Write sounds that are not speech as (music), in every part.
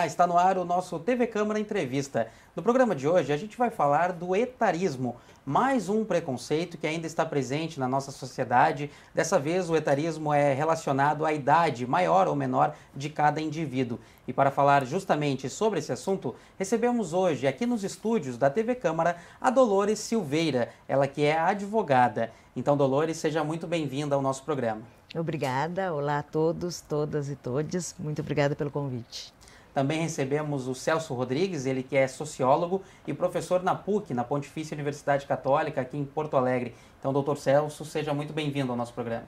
Tá, está no ar o nosso TV Câmara Entrevista. No programa de hoje, a gente vai falar do etarismo, mais um preconceito que ainda está presente na nossa sociedade. Dessa vez, o etarismo é relacionado à idade, maior ou menor, de cada indivíduo. E para falar justamente sobre esse assunto, recebemos hoje, aqui nos estúdios da TV Câmara, a Dolores Silveira, ela que é advogada. Então, Dolores, seja muito bem-vinda ao nosso programa. Obrigada, olá a todos, todas e todes. Muito obrigada pelo convite. Também recebemos o Celso Rodrigues, ele que é sociólogo e professor na PUC, na Pontifícia Universidade Católica, aqui em Porto Alegre. Então, doutor Celso, seja muito bem-vindo ao nosso programa.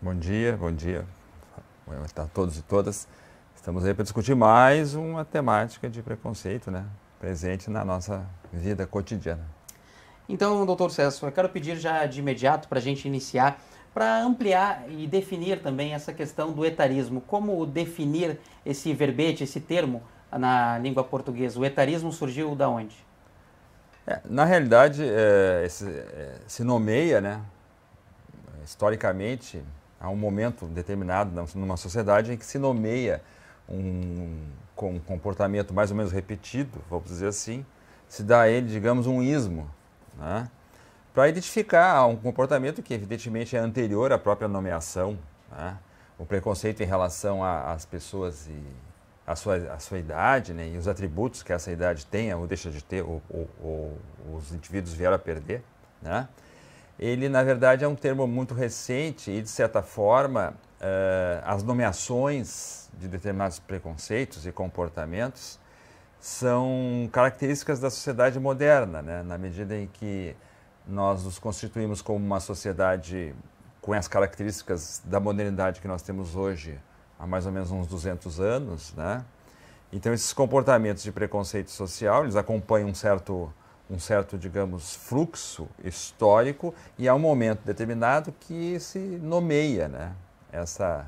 Bom dia, bom dia. Bom dia a todos e todas. Estamos aí para discutir mais uma temática de preconceito, né? Presente na nossa vida cotidiana. Então, doutor Celso, eu quero pedir já de imediato para a gente iniciar para ampliar e definir também essa questão do etarismo. Como definir esse verbete, esse termo na língua portuguesa? O etarismo surgiu da onde? É, na realidade, é, esse, é, se nomeia, né, historicamente, há um momento determinado numa sociedade em que se nomeia um, um comportamento mais ou menos repetido, vamos dizer assim, se dá a ele, digamos, um ismo. Né? para identificar um comportamento que, evidentemente, é anterior à própria nomeação. Né? O preconceito em relação às pessoas e à sua, à sua idade né? e os atributos que essa idade tem ou deixa de ter, ou, ou, ou os indivíduos vieram a perder. Né? Ele, na verdade, é um termo muito recente e, de certa forma, uh, as nomeações de determinados preconceitos e comportamentos são características da sociedade moderna, né? na medida em que nós nos constituímos como uma sociedade com as características da modernidade que nós temos hoje há mais ou menos uns 200 anos, né? Então esses comportamentos de preconceito social, eles acompanham um certo um certo, digamos, fluxo histórico e há um momento determinado que se nomeia, né? Essa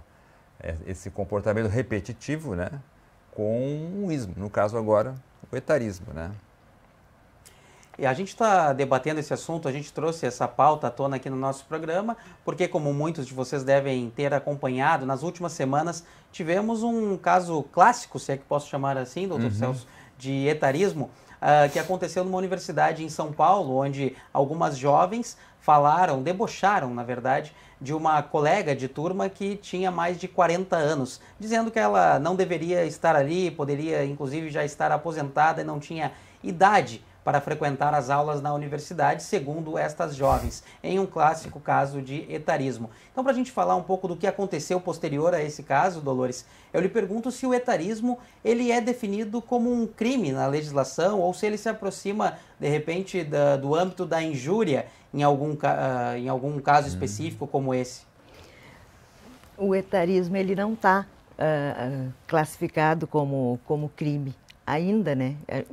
é, esse comportamento repetitivo, né? Com um ismo, no caso agora, o etarismo, né? E a gente está debatendo esse assunto, a gente trouxe essa pauta à tona aqui no nosso programa, porque, como muitos de vocês devem ter acompanhado, nas últimas semanas tivemos um caso clássico, se é que posso chamar assim, doutor uhum. Celso, de etarismo, uh, que aconteceu numa universidade em São Paulo, onde algumas jovens falaram, debocharam, na verdade, de uma colega de turma que tinha mais de 40 anos, dizendo que ela não deveria estar ali, poderia inclusive já estar aposentada e não tinha idade para frequentar as aulas na universidade, segundo estas jovens, em um clássico caso de etarismo. Então, para a gente falar um pouco do que aconteceu posterior a esse caso, Dolores, eu lhe pergunto se o etarismo ele é definido como um crime na legislação ou se ele se aproxima, de repente, da, do âmbito da injúria em algum, uh, em algum caso específico como esse. O etarismo ele não está uh, ah, ah, classificado como, como crime ainda, né? É,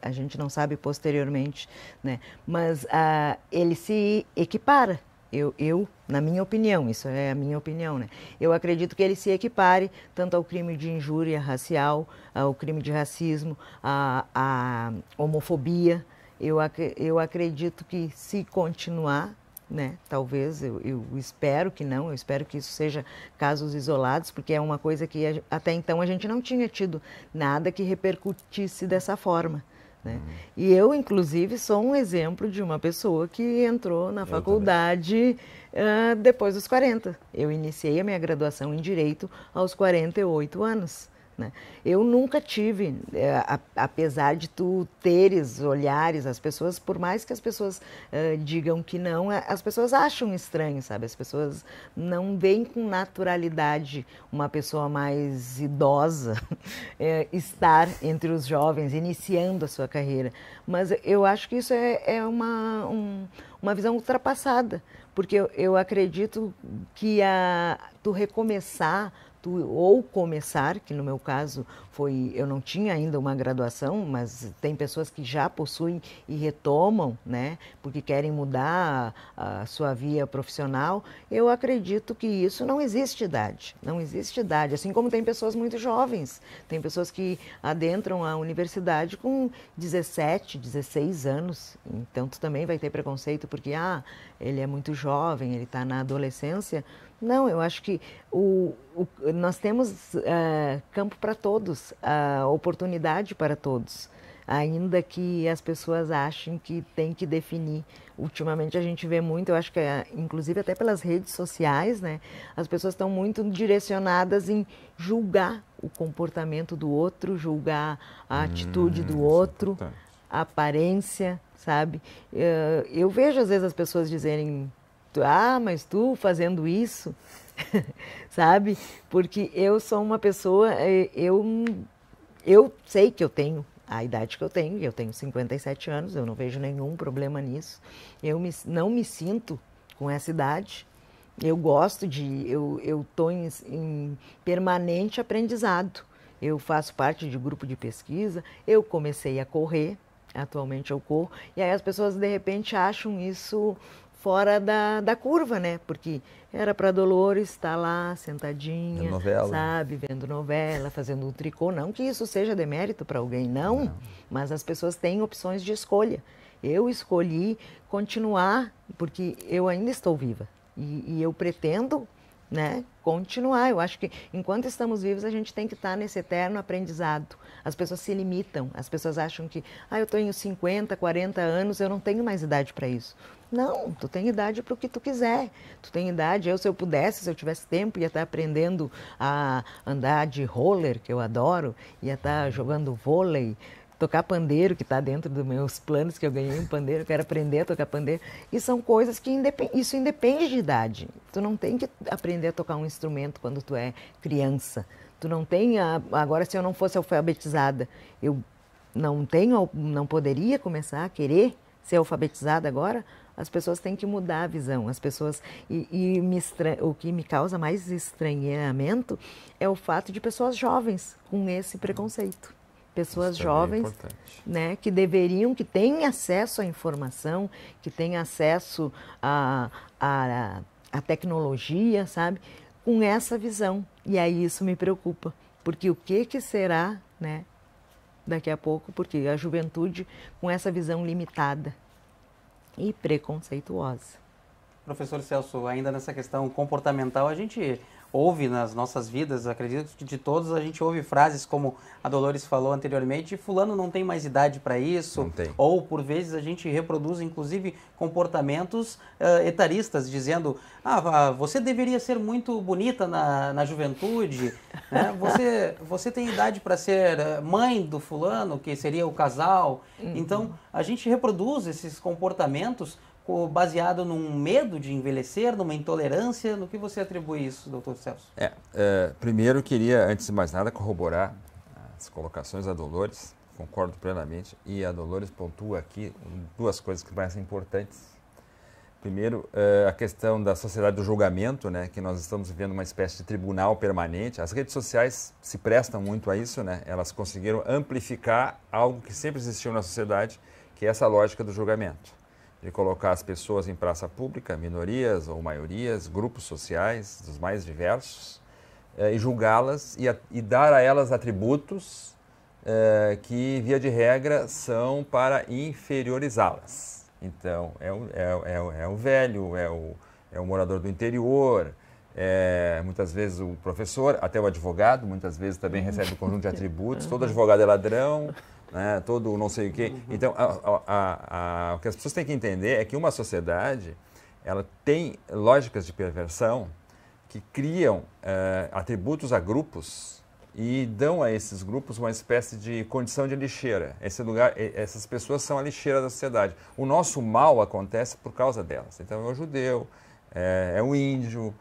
a, a, gente não sabe posteriormente, né? Mas ah, ele se equipara. Eu, eu, na minha opinião, isso é a minha opinião, né? Eu acredito que ele se equipare tanto ao crime de injúria racial, ao crime de racismo, à, à homofobia. Eu, ac, eu acredito que se continuar né? Talvez, eu, eu, espero que não, eu espero que isso seja casos isolados, porque é uma coisa que a, até então a gente não tinha tido nada que repercutisse dessa forma. Né? Uhum. E eu, inclusive, sou um exemplo de uma pessoa que entrou na eu faculdade uh, depois dos 40. Eu iniciei a minha graduação em Direito aos 48 anos. Né? Eu nunca tive, é, a, apesar de tu teres olhares, as pessoas, por mais que as pessoas é, digam que não, é, as pessoas acham estranho, sabe? As pessoas não veem com naturalidade uma pessoa mais idosa (laughs) é, estar entre os jovens, iniciando a sua carreira. Mas eu acho que isso é, é uma, um, uma visão ultrapassada, porque eu, eu acredito que a, tu recomeçar ou começar, que no meu caso foi, eu não tinha ainda uma graduação, mas tem pessoas que já possuem e retomam, né, porque querem mudar a, a sua via profissional. Eu acredito que isso não existe idade, não existe idade. Assim como tem pessoas muito jovens, tem pessoas que adentram a universidade com 17, 16 anos. Então tu também vai ter preconceito porque ah, ele é muito jovem, ele está na adolescência. Não, eu acho que o, o nós temos eh, campo para todos a oportunidade para todos, ainda que as pessoas achem que tem que definir. Ultimamente a gente vê muito, eu acho que é, inclusive até pelas redes sociais, né? As pessoas estão muito direcionadas em julgar o comportamento do outro, julgar a hum, atitude do é outro, é a aparência, sabe? Eh, eu vejo às vezes as pessoas dizerem ah, mas tu fazendo isso, (laughs) sabe? Porque eu sou uma pessoa, eh, eu, eu sei que eu tenho a idade que eu tenho, eu tenho 57 anos, eu não vejo nenhum problema nisso. Eu me, não me sinto com essa idade. Eu gosto de, eu eu tô em, em permanente aprendizado. Eu faço parte de grupo de pesquisa. Eu comecei a correr, atualmente eu corro, e aí as pessoas de repente acham isso fora da, da curva, né? Porque era para Dolores estar tá lá sentadinha, sabe, vendo novela, fazendo um tricô. Não que isso seja demérito para alguém, não, não, mas as pessoas têm opções de escolha. Eu escolhi continuar, porque eu ainda estou viva e, e eu pretendo né, continuar. Eu acho que enquanto estamos vivos, a gente tem que estar tá nesse eterno aprendizado. As pessoas se limitam, as pessoas acham que, ah, eu tenho 50, 40 anos, eu não tenho mais idade para isso. Não, tu tem idade para o que tu quiser. Tu tem idade, eu se eu pudesse, se eu tivesse tempo, ia estar tá aprendendo a andar de roller, que eu adoro, ia estar tá jogando vôlei, tocar pandeiro, que está dentro dos meus planos, que eu ganhei um pandeiro, quero aprender a tocar pandeiro. E são coisas que independ... isso independe de idade. Tu não tem que aprender a tocar um instrumento quando tu é criança. Tu não tem a, agora se eu não fosse alfabetizada, eu não tenho, não poderia começar a querer ser alfabetizada agora. As pessoas têm que mudar a visão. As pessoas e, e me estran, o que me causa mais estranhamento é o fato de pessoas jovens com esse preconceito pessoas Isso é jovens, é né, que deveriam, que têm acesso à informação, que têm acesso a a à tecnologia, sabe? com essa visão. E aí isso me preocupa, porque o que que será, né? Daqui a pouco, porque a juventude com essa visão limitada e preconceituosa. Professor Celso, ainda nessa questão comportamental, a gente ouve nas nossas vidas, acredito que de todos a gente ouve frases como a Dolores falou anteriormente, fulano não tem mais idade para isso, ou por vezes a gente reproduz inclusive comportamentos uh, etaristas, dizendo, ah, você deveria ser muito bonita na, na juventude, né? (laughs) você, você tem idade para ser eh, mãe do fulano, que seria o casal, uhum. então a gente reproduz esses comportamentos baseado num medo de envelhecer, numa intolerância? No que você atribui isso, doutor Celso? É, é, primeiro, queria, antes de mais nada, corroborar as colocações da Dolores, concordo plenamente, e a Dolores pontua aqui duas coisas que parecem importantes. Primeiro, é, a questão da sociedade do julgamento, né, que nós estamos vivendo uma espécie de tribunal permanente. As redes sociais se prestam muito a isso, né? elas conseguiram amplificar algo que sempre existiu na sociedade, que é essa lógica do julgamento de colocar as pessoas em praça pública, minorias ou maiorias, grupos sociais dos mais diversos, eh, e julgá-las e, e, dar a elas atributos eh, que, via de regra, são para inferiorizá-las. Então, é o, é, é, é o velho, é o, é o morador do interior, é, muitas vezes o professor, até o advogado, muitas vezes também recebe um conjunto de atributos. (laughs) Todo advogado é ladrão, né? todo não sei o quê. Uhum. Então, a, a, a, o que as pessoas têm que entender é que uma sociedade ela tem lógicas de perversão que criam eh, atributos a grupos e dão a esses grupos uma espécie de condição de lixeira. Esse lugar, essas pessoas são a lixeira da sociedade. O nosso mal acontece por causa delas. Então, é o judeu, é, é o índio,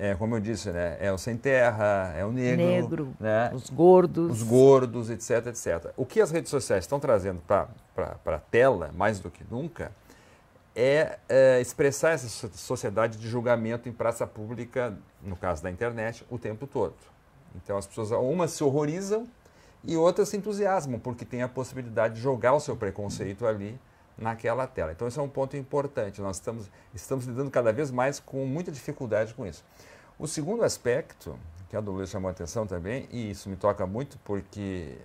é, como eu disse, né, é o sem terra, é o negro, negro né, os gordos, os gordos, etc, etc. O que as redes sociais estão trazendo para a tela, mais do que nunca, é, é, expressar essa sociedade de julgamento em praça pública, no caso da internet, o tempo todo. Então as pessoas, umas se horrorizam e outras se entusiasmam, porque tem a possibilidade de jogar o seu preconceito ali naquela tela. Então, esse é um ponto importante. Nós estamos, estamos lidando cada vez mais com muita dificuldade com isso. O segundo aspecto, que a Dolores chamou a atenção também, e isso me toca muito porque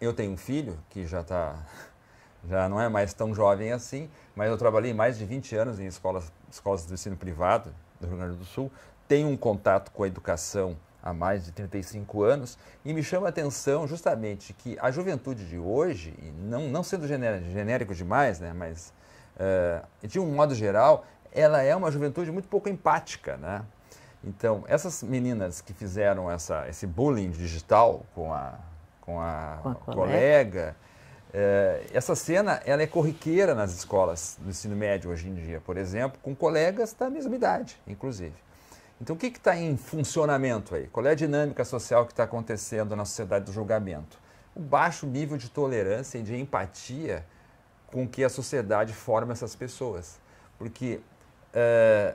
eu tenho um filho que já está (laughs) já não é mais tão jovem assim, mas eu trabalhei mais de 20 anos em escolas, escolas de ensino privado do Rio Grande do Sul, tenho um contato com a educação há mais de 35 anos, e me chama a atenção justamente que a juventude de hoje, e não, não sendo genérico demais, né, mas uh, de um modo geral, ela é uma juventude muito pouco empática. Né? Então, essas meninas que fizeram essa, esse bullying digital com a, com a, com a colega, colega é, essa cena ela é corriqueira nas escolas do ensino médio hoje em dia, por exemplo, com colegas da mesma idade, inclusive. Então, o que está em funcionamento aí? Qual é a dinâmica social que está acontecendo na sociedade do julgamento? O baixo nível de tolerância e de empatia com que a sociedade forma essas pessoas. Porque eh,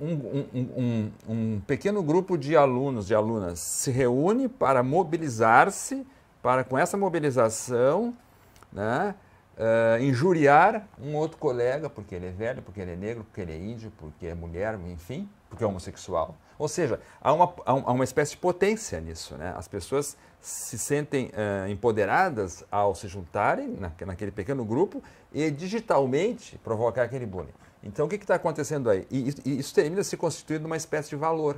um, um, um, um pequeno grupo de alunos, de alunas, se reúne para mobilizar-se, para com essa mobilização, né, uh, injuriar um outro colega, porque ele é velho, porque ele é negro, porque ele é índio, porque é mulher, enfim, porque é homossexual. Ou seja, há uma, há uma espécie de potência nisso. Né? As pessoas se sentem uh, empoderadas ao se juntarem na, naquele pequeno grupo e digitalmente provocar aquele bullying. Então, o que está acontecendo aí? E, e isso termina se constituindo uma espécie de valor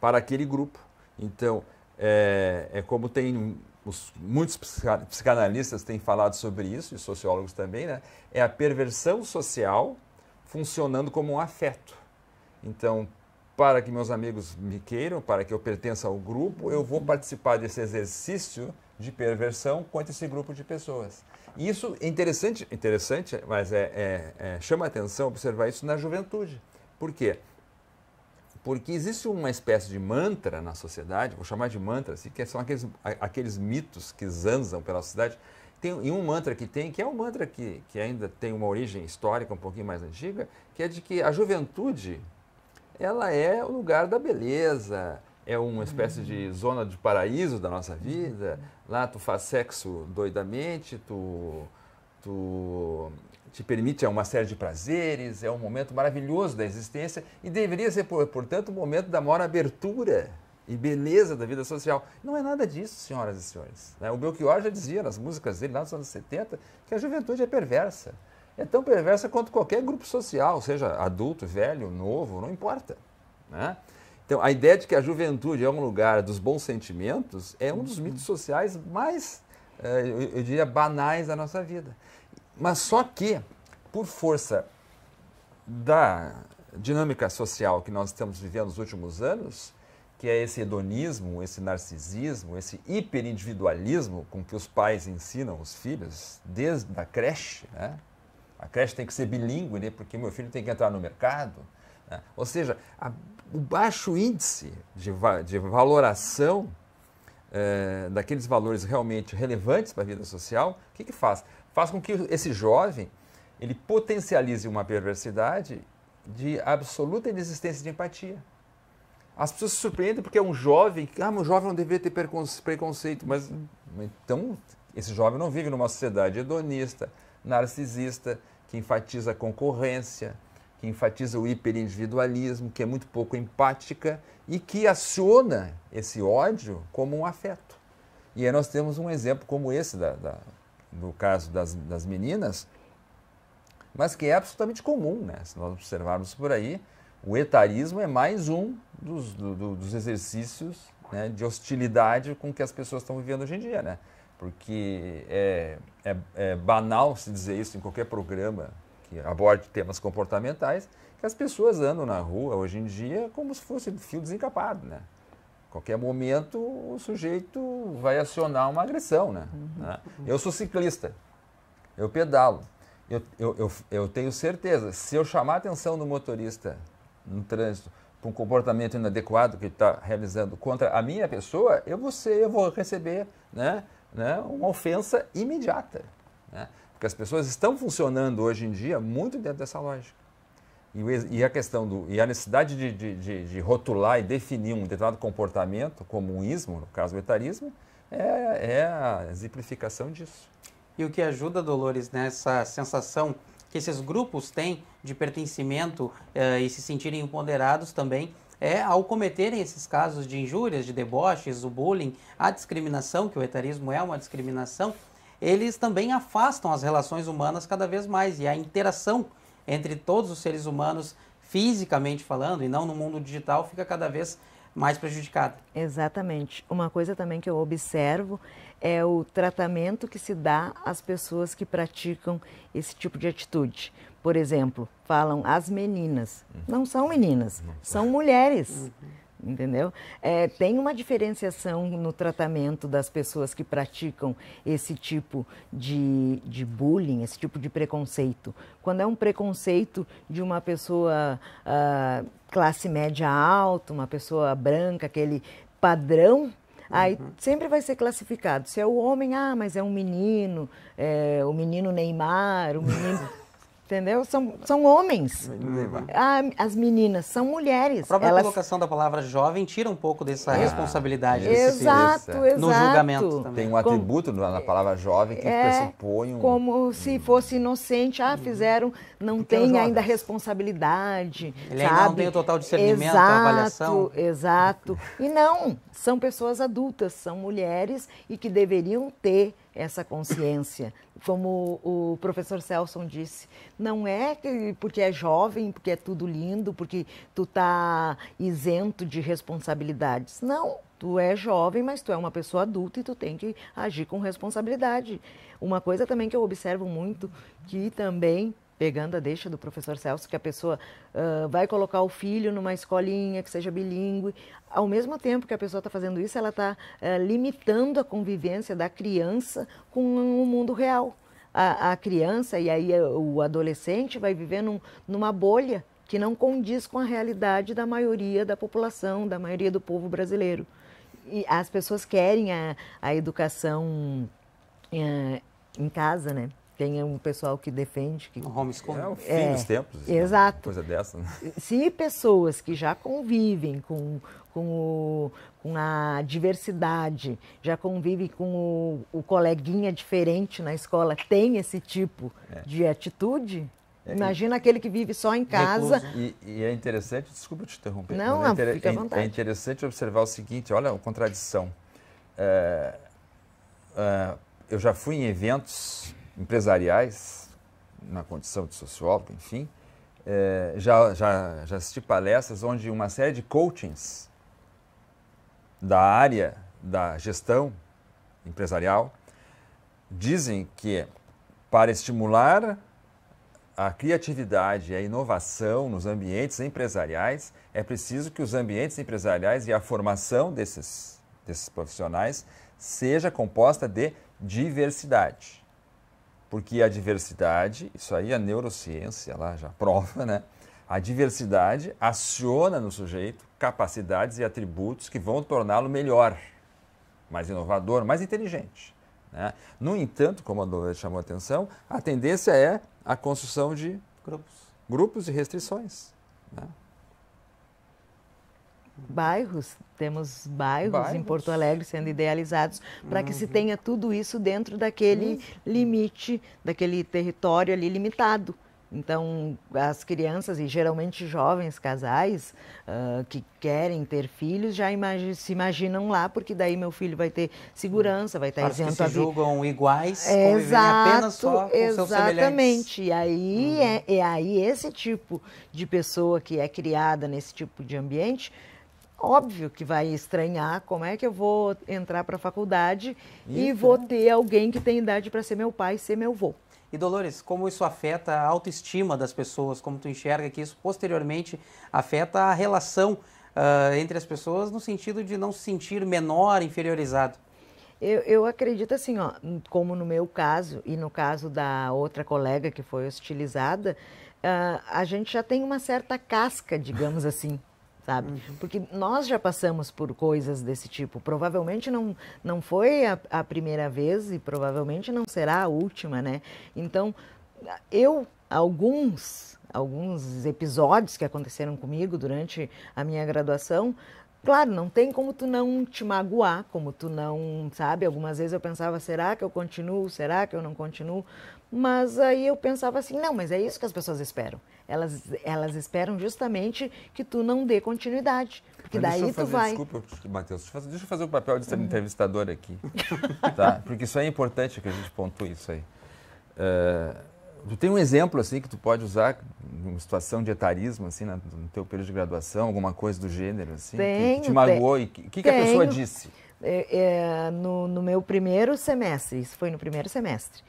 para aquele grupo. Então, é, é como tem os, muitos psicanalistas têm falado sobre isso, e sociólogos também, né? é a perversão social funcionando como um afeto. Então, para que meus amigos me queiram, para que eu pertença ao grupo, eu vou participar desse exercício de perversão contra esse grupo de pessoas. E isso é interessante, interessante mas é, é, é chama atenção observar isso na juventude. Por quê? Porque existe uma espécie de mantra na sociedade, vou chamar de mantra, assim, que são aqueles, aqueles mitos que zanzam pela sociedade. Tem, e um mantra que tem, que é um mantra que, que ainda tem uma origem histórica um pouquinho mais antiga, que é de que a juventude ela é o lugar da beleza, é uma espécie de hum. zona de paraíso da nossa vida. Hum. Lá tu faz sexo doidamente, tu, tu te permite é uma série de prazeres, é um momento maravilhoso da existência e deveria ser, portanto, o um momento da maior abertura e beleza da vida social. Não é nada disso, senhoras e senhores. Né? O Belchior já dizia nas músicas dele lá nos anos 70 que a juventude é perversa. É tão perversa quanto qualquer grupo social, seja adulto, velho, novo, não importa. Né? Então, a ideia de que a juventude é um lugar dos bons sentimentos é um dos mitos sociais mais, eh, eu diria, banais da nossa vida. Mas só que, por força da dinâmica social que nós estamos vivendo nos últimos anos, que é esse hedonismo, esse narcisismo, esse hiperindividualismo com que os pais ensinam os filhos desde a creche. Né? A creche tem que ser bilíngue, né? porque meu filho tem que entrar no mercado. Né? Ou seja, a, o baixo índice de, de valoração é, daqueles valores realmente relevantes para a vida social, o que, que faz? faz com que esse jovem ele potencialize uma perversidade de absoluta inexistência de empatia. As pessoas se surpreendem porque é um jovem, ah, um jovem não deveria ter preconceito, mas então esse jovem não vive numa sociedade hedonista, narcisista, que enfatiza a concorrência, que enfatiza o hiperindividualismo, que é muito pouco empática e que aciona esse ódio como um afeto. E aí nós temos um exemplo como esse da, da no caso das, das meninas, mas que é absolutamente comum, né? Se nós observarmos por aí, o etarismo é mais um dos, do, dos exercícios né, de hostilidade com que as pessoas estão vivendo hoje em dia, né? Porque é, é, é banal se dizer isso em qualquer programa que aborde temas comportamentais, que as pessoas andam na rua hoje em dia como se fosse fio desencapado, né? qualquer momento o sujeito vai acionar uma agressão, né? Uhum. Né? Eu sou ciclista, eu pedalo, eu, eu, eu, eu, tenho certeza, se eu chamar a atenção do motorista no trânsito para um comportamento inadequado que ele está realizando contra a minha pessoa, eu vou, ser, eu vou receber né, né, uma ofensa imediata. Né? Porque as pessoas estão funcionando hoje em dia muito dentro dessa lógica. E, e a questão do. E a necessidade de, de, de, de, rotular e definir um determinado comportamento como um ismo, no caso o etarismo, é, é a exemplificação disso. E o que ajuda, Dolores, nessa sensação que esses grupos têm de pertencimento eh, e se sentirem ponderados também é ao cometerem esses casos de injúrias, de deboches, o bullying, a discriminação, que o etarismo é uma discriminação, eles também afastam as relações humanas cada vez mais e a interação entre todos os seres humanos, fisicamente falando, e não no mundo digital, fica cada vez mais prejudicada. Exatamente. Uma coisa também que eu observo é o tratamento que se dá às pessoas que praticam esse tipo de atitude. Por exemplo, falam as meninas. Não são meninas, são mulheres. Uhum entendeu? É, tem uma diferenciação no tratamento das pessoas que praticam esse tipo de, de bullying, esse tipo de preconceito. Quando é um preconceito de uma pessoa uh, classe média alta, uma pessoa branca, aquele padrão Aí uhum. sempre vai ser classificado. Se é o homem, ah, mas é um menino, é, o menino Neymar, o menino. (laughs) entendeu? São, são homens. as meninas são mulheres. A própria Elas... colocação da palavra jovem tira um pouco dessa ah, responsabilidade. Exato, filho. exato. É. No julgamento também. Tem um atributo como, na palavra jovem que é, pressupõe um... Como se uhum. fosse inocente. Ah, fizeram, não Porque tem ainda responsabilidade, Ele sabe? não tem o total discernimento, exato, avaliação. Exato, E não, são pessoas adultas, são mulheres e que deveriam ter essa consciência. Como o professor Celson disse, não é que porque é jovem, porque é tudo lindo, porque tu tá isento de responsabilidades. Não, tu é jovem, mas tu é uma pessoa adulta e tu tem que agir com responsabilidade. Uma coisa também que eu observo muito, que também pegando a deixa do professor Celso, que a pessoa uh, vai colocar o filho numa escolinha que seja bilíngue. Ao mesmo tempo que a pessoa está fazendo isso, ela está uh, limitando a convivência da criança com o mundo real. A, a criança e aí o adolescente vai viver num, numa bolha que não condiz com a realidade da maioria da população, da maioria do povo brasileiro. E as pessoas querem a, a educação em casa, né? tem um pessoal que defende que o homeschooling é o fim é, dos tempos. Assim, né? Exato. Coisa dessa. Né? Se pessoas que já convivem com com, o, com a diversidade, já convivem com o, o, coleguinha diferente na escola, tem esse tipo é. de atitude, é, Imagina aquele que vive só em casa. E, e, é interessante, desculpa te interromper. Não, não é, inter... fica à é é vontade. é interessante observar o seguinte, olha a contradição. É, é, eu já fui em eventos empresariais, na condição de sociólogo, enfim, é, já, já, já assisti palestras onde uma série de coachings da área da gestão empresarial dizem que para estimular a criatividade e a inovação nos ambientes empresariais, é preciso que os ambientes empresariais e a formação desses, desses profissionais seja composta de diversidade porque a diversidade, isso aí a neurociência lá já prova, né? A diversidade aciona no sujeito capacidades e atributos que vão torná-lo melhor, mais inovador, mais inteligente. Né? No entanto, como a Dolores chamou a atenção, a tendência é a construção de grupos, grupos e restrições. Né? bairros, temos bairros, bairros, em Porto Alegre sendo idealizados para uhum. que se uhum. tenha tudo isso dentro daquele uhum. limite, daquele território ali limitado. Então, as crianças e geralmente jovens casais uh, que querem ter filhos já imagi se imaginam lá, porque daí meu filho vai ter segurança, vai estar isento. que se julgam iguais, é, exato, apenas só com exatamente. seus semelhantes. E aí, uhum. é, e é aí esse tipo de pessoa que é criada nesse tipo de ambiente óbvio que vai estranhar como é que eu vou entrar para a faculdade e vou ter alguém que tem idade para ser meu pai e ser meu avô. E Dolores, como isso afeta a autoestima das pessoas? Como tu enxerga que isso posteriormente afeta a relação uh, entre as pessoas no sentido de não se sentir menor, inferiorizado? Eu, eu, acredito assim, ó, como no meu caso e no caso da outra colega que foi hostilizada, uh, a gente já tem uma certa casca, digamos assim. (laughs) sabe? Uhum. Porque nós já passamos por coisas desse tipo. Provavelmente não, não foi a, a primeira vez e provavelmente não será a última, né? Então, eu, alguns, alguns episódios que aconteceram comigo durante a minha graduação, Claro, não tem como tu não te magoar, como tu não, sabe? Algumas vezes eu pensava, será que eu continuo? Será que eu não continuo? Mas aí eu pensava assim, não, mas é isso que as pessoas esperam. Elas, elas esperam justamente que tu não dê continuidade. Porque mas daí fazer, tu vai. Desculpa, Matheus, deixa eu fazer o papel de entrevistador aqui. (laughs) tá? Porque isso é importante que a gente pontue isso aí. Uh, tu tem um exemplo assim que tu pode usar uma situação de etarismo assim na, no teu período de graduação alguma coisa do gênero assim tenho, que, te magoou tenho, e o que, que a pessoa disse é, é, no, no, meu primeiro semestre isso foi no primeiro semestre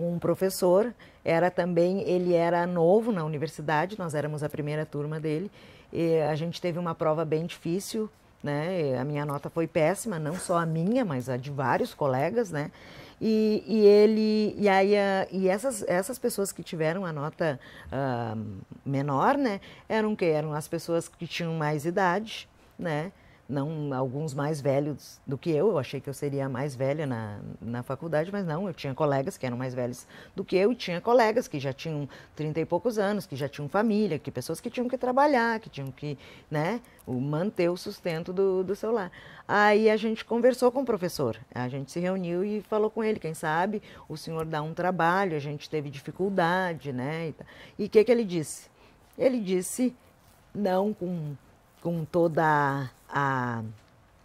com um professor, era também, ele era novo na universidade, nós éramos a primeira turma dele, e a gente teve uma prova bem difícil, né? A minha nota foi péssima, não só a minha, mas a de vários colegas, né? E, e ele e aí e essas, essas pessoas que tiveram a nota uh, menor, né? Eram que eram as pessoas que tinham mais idade, né? não alguns mais velhos do que eu. Eu achei que eu seria a mais velha na, na faculdade, mas não, eu tinha colegas que eram mais velhos do que eu e tinha colegas que já tinham trinta e poucos anos, que já tinham família, que pessoas que tinham que trabalhar, que tinham que né, manter o sustento do, do seu lar. Aí a gente conversou com o professor, a gente se reuniu e falou com ele, quem sabe o senhor dá um trabalho, a gente teve dificuldade, né? E o que, que ele disse? Ele disse, não com, com toda a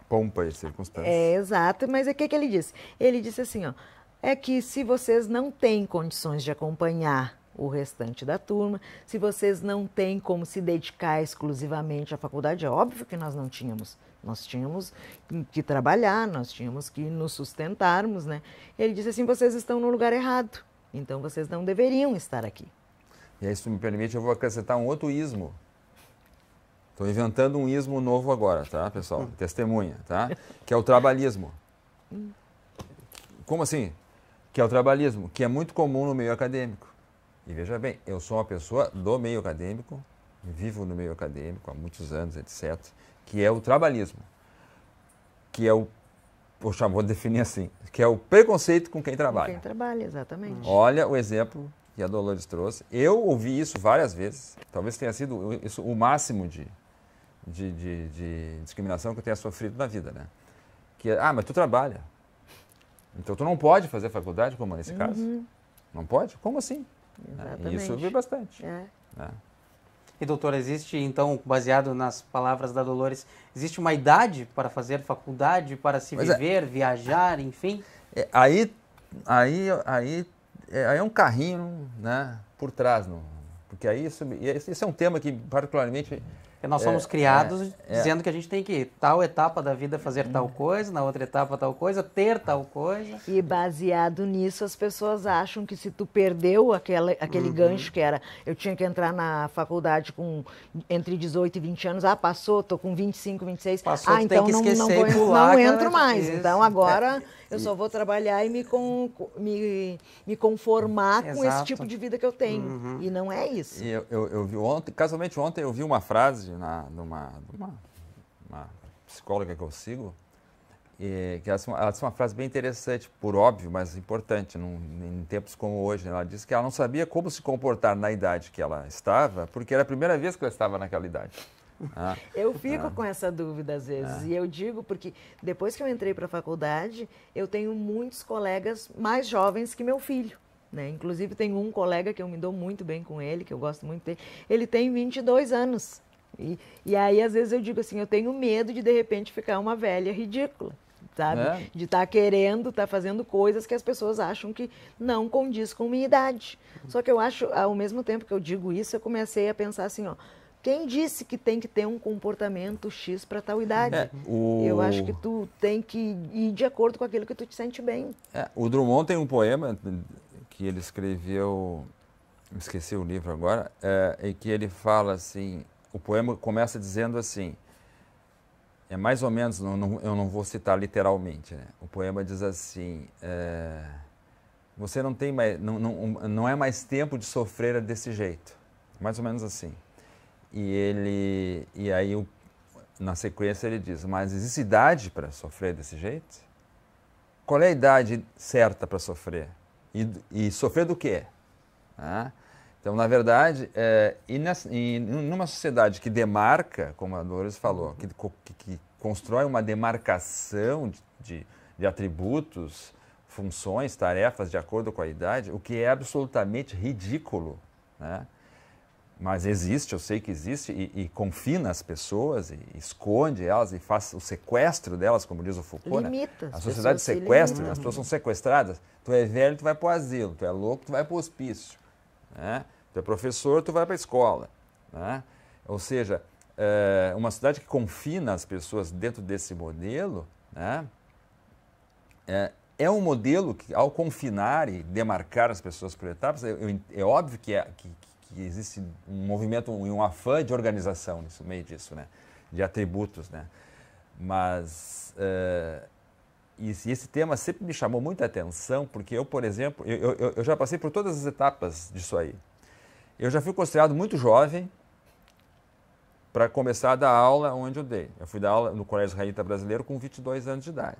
pompa e circunstância. É, exato, mas o é que, que ele disse? Ele disse assim, ó, é que se vocês não têm condições de acompanhar o restante da turma, se vocês não têm como se dedicar exclusivamente à faculdade, é óbvio que nós não tínhamos. Nós tínhamos que trabalhar, nós tínhamos que nos sustentarmos, né? Ele disse assim, vocês estão no lugar errado, então vocês não deveriam estar aqui. E aí, se me permite, eu vou acrescentar um outro ismo Estou inventando um ismo novo agora, tá, pessoal? Hum. Testemunha, tá? Que é o trabalhismo. Como assim? Que é o trabalhismo, que é muito comum no meio acadêmico. E veja bem, eu sou uma pessoa do meio acadêmico, vivo no meio acadêmico há muitos anos, etc., que é o trabalhismo, que é o Poxa, vou definir assim, que é o preconceito com quem trabalha. Com quem trabalha, exatamente. Hum. Olha o exemplo que a Dolores trouxe. Eu ouvi isso várias vezes. Talvez tenha sido isso o máximo de, de, de, de, discriminação que eu tenha sofrido na vida, né? Que ah, mas tu trabalha. Então tu não pode fazer faculdade, como nesse uhum. caso. Não pode? Como assim? Exatamente. Né? E isso vi bastante. É. Né? E doutora, existe então, baseado nas palavras da Dolores, existe uma idade para fazer faculdade, para se pois é. viver, é. viajar, enfim? É, aí, aí, aí, é, aí é um carrinho, né, por trás, não? Porque aí isso, esse é um tema que particularmente porque é, nós somos é, criados é, é, dizendo que a gente tem que, tal etapa da vida, fazer tal uhum. coisa, na outra etapa tal coisa, ter tal coisa. E baseado nisso, as pessoas acham que se tu perdeu aquela, aquele uhum. gancho que era, eu tinha que entrar na faculdade com entre 18 e 20 anos, ah, passou, tô com 25, 26, passou, ah, então não, não, vou, pular, não entro mais. Isso. Então agora... É eu só vou trabalhar e me, con, me, me conformar Exato. com esse tipo de vida que eu tenho. Uhum. E não é isso. E eu, eu, eu, vi ontem, casualmente ontem, eu vi uma frase na, numa, numa uma psicóloga que eu sigo, e, que ela, ela disse uma frase bem interessante, por óbvio, mas importante, num, em tempos como hoje. Ela disse que ela não sabia como se comportar na idade que ela estava, porque era a primeira vez que ela estava naquela idade. Ah. Eu fico ah. com essa dúvida às vezes. Ah. E eu digo porque depois que eu entrei para a faculdade, eu tenho muitos colegas mais jovens que meu filho. Né? Inclusive, tem um colega que eu me dou muito bem com ele, que eu gosto muito dele. Ele tem 22 anos. E, e aí, às vezes, eu digo assim: eu tenho medo de, de repente, ficar uma velha ridícula. Sabe? É. De estar tá querendo, estar tá fazendo coisas que as pessoas acham que não condiz com minha idade. Só que eu acho, ao mesmo tempo que eu digo isso, eu comecei a pensar assim, ó, quem disse que tem que ter um comportamento X para tal idade? É, o... Eu acho que tu tem que ir de acordo com aquilo que tu te sente bem. É, o Drummond tem um poema que ele escreveu, esqueci o livro agora, é, em que ele fala assim, o poema começa dizendo assim, é mais ou menos, não, não, eu não vou citar literalmente, né? o poema diz assim, é, você não tem mais, não, não, não é mais tempo de sofrer desse jeito, mais ou menos assim e ele e aí o, na sequência ele diz: "Mas existe idade para sofrer desse jeito? Qual é a idade certa para sofrer? E, e, sofrer do quê?" Ah, então, na verdade, é, e, nessa, e numa sociedade que demarca, como a Dolores falou, que, que, que constrói uma demarcação de, de, de atributos, funções, tarefas de acordo com a idade, o que é absolutamente ridículo, né? mas existe, eu sei que existe, e, e confina as pessoas, e, esconde elas, e faz o sequestro delas, como diz o Foucault. Né? Limita. Né? A sociedade sequestra, se as pessoas são sequestradas. Tu é velho, tu vai para o asilo, tu é louco, tu vai para o hospício. Né? Tu é professor, tu vai para a escola. Né? Ou seja, é uma cidade que confina as pessoas dentro desse modelo né? é, é um modelo que, ao confinar e demarcar as pessoas por etapas, é, é óbvio que, é, que, que existe um movimento e um, afã de organização no meio disso, né? De atributos, né? Mas uh, eh, e esse tema sempre me chamou muita atenção, porque eu, por exemplo, eu, eu, eu já passei por todas as etapas disso aí. Eu já fui considerado muito jovem para começar a dar aula onde eu dei. Eu fui dar aula no Colégio Israelita Brasileiro com 22 anos de idade.